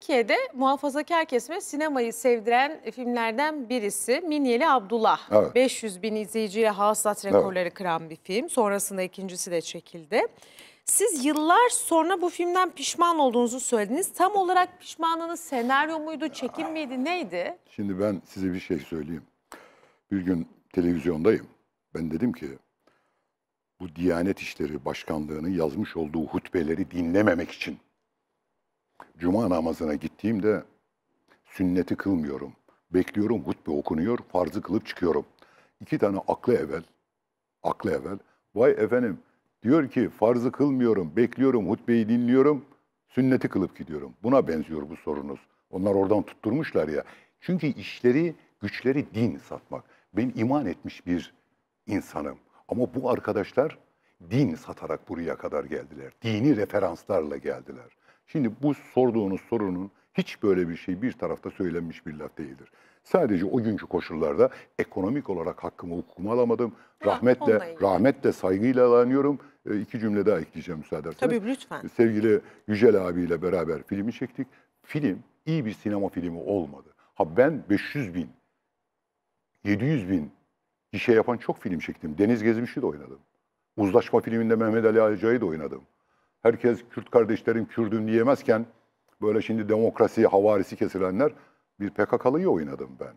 Türkiye'de muhafazakar kesme sinemayı sevdiren e, filmlerden birisi Minyeli Abdullah. Evet. 500 bin izleyiciyle hasılat rekorları evet. kıran bir film. Sonrasında ikincisi de çekildi. Siz yıllar sonra bu filmden pişman olduğunuzu söylediniz. Tam olarak pişmanlığınız senaryo muydu, çekim miydi, neydi? Şimdi ben size bir şey söyleyeyim. Bir gün televizyondayım. Ben dedim ki bu Diyanet İşleri Başkanlığı'nın yazmış olduğu hutbeleri dinlememek için cuma namazına gittiğimde sünneti kılmıyorum. Bekliyorum hutbe okunuyor, farzı kılıp çıkıyorum. İki tane aklı evvel, aklı evvel. Vay efendim diyor ki farzı kılmıyorum, bekliyorum, hutbeyi dinliyorum, sünneti kılıp gidiyorum. Buna benziyor bu sorunuz. Onlar oradan tutturmuşlar ya. Çünkü işleri, güçleri din satmak. Ben iman etmiş bir insanım. Ama bu arkadaşlar din satarak buraya kadar geldiler. Dini referanslarla geldiler. Şimdi bu sorduğunuz sorunun hiç böyle bir şey bir tarafta söylenmiş bir laf değildir. Sadece o günkü koşullarda ekonomik olarak hakkımı hukukumu alamadım. Ha, rahmetle, rahmetle saygıyla alınıyorum. E, iki cümle daha ekleyeceğim müsaade ederseniz. Tabii lütfen. Sevgili Yücel abiyle beraber filmi çektik. Film iyi bir sinema filmi olmadı. Ha ben 500 bin, 700 bin işe yapan çok film çektim. Deniz Gezmiş'i de oynadım. Uzlaşma filminde Mehmet Ali Acay'ı da oynadım herkes Kürt kardeşlerim Kürdüm diyemezken böyle şimdi demokrasi havarisi kesilenler bir PKK'lıyı oynadım ben.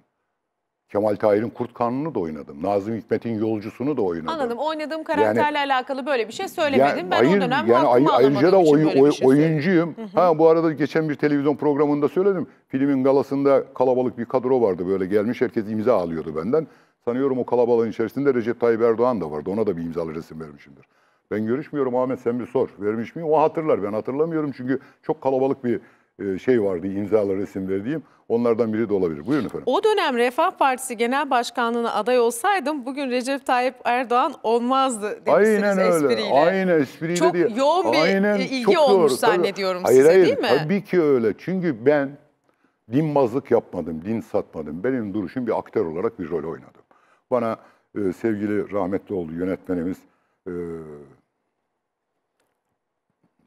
Kemal Tahir'in Kurt Kanunu da oynadım. Nazım Hikmet'in Yolcusunu da oynadım. Anladım. Oynadığım karakterle yani, alakalı böyle bir şey söylemedim. Yani, ben hayır, o dönem yani ay, ayrıca da oy, oy, şey oyuncuyum. Hı hı. Ha bu arada geçen bir televizyon programında söyledim. Filmin galasında kalabalık bir kadro vardı böyle gelmiş herkes imza alıyordu benden. Sanıyorum o kalabalığın içerisinde Recep Tayyip Erdoğan da vardı. Ona da bir imzalı resim vermişimdir. Ben görüşmüyorum Ahmet sen bir sor. Vermiş miyim? O hatırlar. Ben hatırlamıyorum çünkü çok kalabalık bir e, şey vardı imzalı resim verdiğim onlardan biri de olabilir. Buyurun efendim. O dönem Refah Partisi Genel Başkanlığı'na aday olsaydım bugün Recep Tayyip Erdoğan olmazdı demişsiniz aynen öyle. espriyle. Aynen espriyle. Çok diye. yoğun bir e, ilgi olmuş doğru. zannediyorum hayır, size hayır, değil mi? Tabii ki öyle. Çünkü ben dinmazlık yapmadım, din satmadım. Benim duruşum bir aktör olarak bir rol oynadım. Bana e, sevgili rahmetli oldu yönetmenimiz e,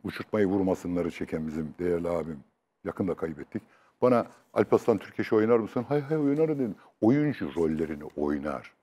uçurtmayı vurmasınları çeken bizim değerli abim. Yakında kaybettik. Bana Alparslan Türkeş oynar mısın? Hay hay oynar dedim. Oyuncu rollerini oynar.